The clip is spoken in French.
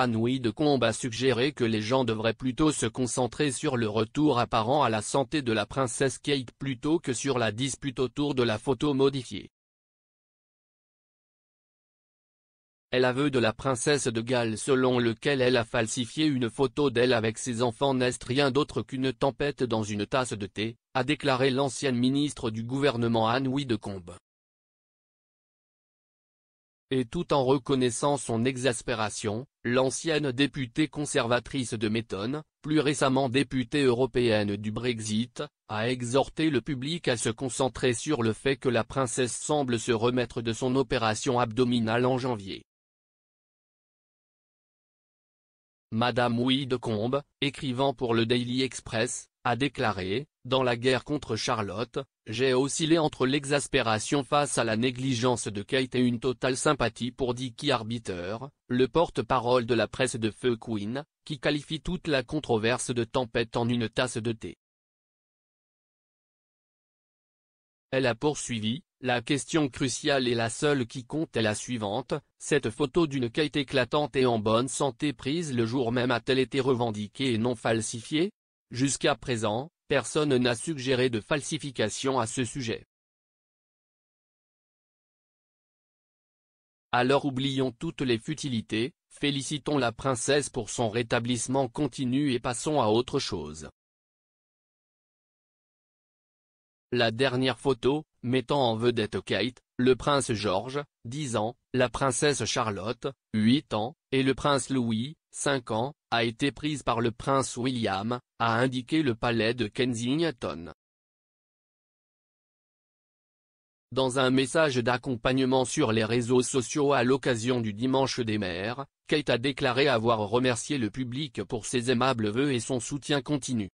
Anoui de Combe a suggéré que les gens devraient plutôt se concentrer sur le retour apparent à la santé de la princesse Kate plutôt que sur la dispute autour de la photo modifiée. Elle aveu de la princesse de Galles selon lequel elle a falsifié une photo d'elle avec ses enfants n'est rien d'autre qu'une tempête dans une tasse de thé, a déclaré l'ancienne ministre du gouvernement anne de Combe. Et tout en reconnaissant son exaspération, l'ancienne députée conservatrice de Métonne, plus récemment députée européenne du Brexit, a exhorté le public à se concentrer sur le fait que la princesse semble se remettre de son opération abdominale en janvier. Madame de Combe, écrivant pour le Daily Express, a déclaré, dans la guerre contre Charlotte, j'ai oscillé entre l'exaspération face à la négligence de Kate et une totale sympathie pour Dicky Arbiter, le porte-parole de la presse de Feu Queen, qui qualifie toute la controverse de tempête en une tasse de thé. Elle a poursuivi, la question cruciale et la seule qui compte est la suivante, cette photo d'une Kate éclatante et en bonne santé prise le jour même a-t-elle été revendiquée et non falsifiée Jusqu'à présent, personne n'a suggéré de falsification à ce sujet. Alors oublions toutes les futilités, félicitons la princesse pour son rétablissement continu et passons à autre chose. La dernière photo, mettant en vedette Kate, le prince George, 10 ans, la princesse Charlotte, 8 ans, et le prince Louis, 5 ans, a été prise par le prince William, a indiqué le palais de Kensington. Dans un message d'accompagnement sur les réseaux sociaux à l'occasion du Dimanche des mères, Kate a déclaré avoir remercié le public pour ses aimables vœux et son soutien continu.